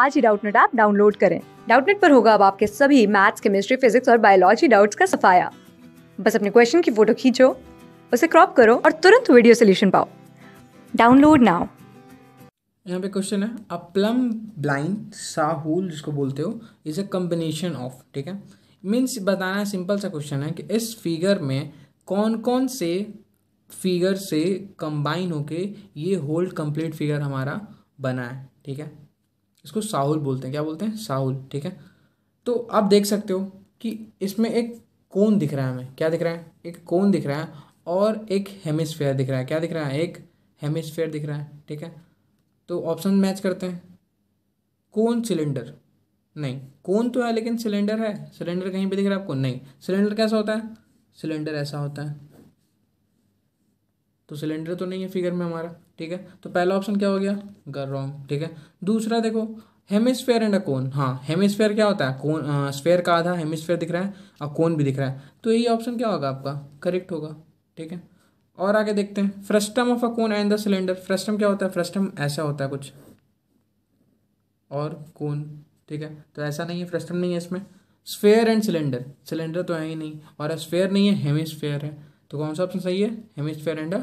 आज ही Doubtnet app download करें डाउटनेट पर होगा अब आपके सभी मैथ्स केमिस्ट्री फिजिक्स और बायोलॉजी डाउट्स का सफाया बस अपने क्वेश्चन की फोटो खींचो उसे क्रॉप करो और तुरंत वीडियो सोल्यूशन पाओ डाउनलोड नाउ यहाँ पे क्वेश्चन है अ प्लम ब्लाइंड साहूल जिसको बोलते हो इज अ कम्बिनेशन ऑफ ठीक है मीन्स बताना सिंपल सा क्वेश्चन है कि इस फिगर में कौन कौन से फिगर से कंबाइन होके ये होल कंप्लीट फिगर हमारा बना है ठीक है इसको साहुल बोलते हैं क्या बोलते हैं साहुल ठीक है तो आप देख सकते हो कि इसमें एक कोन दिख रहा है हमें क्या दिख रहा है एक कोन दिख रहा है और एक हेमिसफेयर दिख रहा है क्या दिख रहा है एक हेमिसफेयर दिख रहा है ठीक है तो ऑप्शन मैच करते हैं कोन सिलेंडर नहीं कोन तो है लेकिन सिलेंडर है सिलेंडर कहीं पे दिख रहा है आपको नहीं सिलेंडर कैसा होता है सिलेंडर ऐसा होता है तो सिलेंडर तो नहीं है फिगर में हमारा ठीक है तो पहला ऑप्शन क्या हो गया गर रॉन्ग ठीक है दूसरा देखो हेमिस्फेयर एंड अ कोन हाँ हेमिस्फेयर क्या होता है कोन स्फेयर का आधा हेमिस्फेयर दिख रहा है और कोन भी दिख रहा है तो यही ऑप्शन क्या होगा आपका करेक्ट होगा ठीक है और आगे देखते हैं frustum of a cone and the cylinder frustum क्या होता है फ्रस्टम ऐसा होता है कुछ और कोन ठीक है तो ऐसा नहीं है फ्रस्टम नहीं है इसमें स्फेयर एंड सिलेंडर सिलेंडर तो है ही नहीं और स्फेयर नहीं है हेमिस्फेयर है तो कौन सा ऑप्शन सही है हेमिस्फेयर एंड अ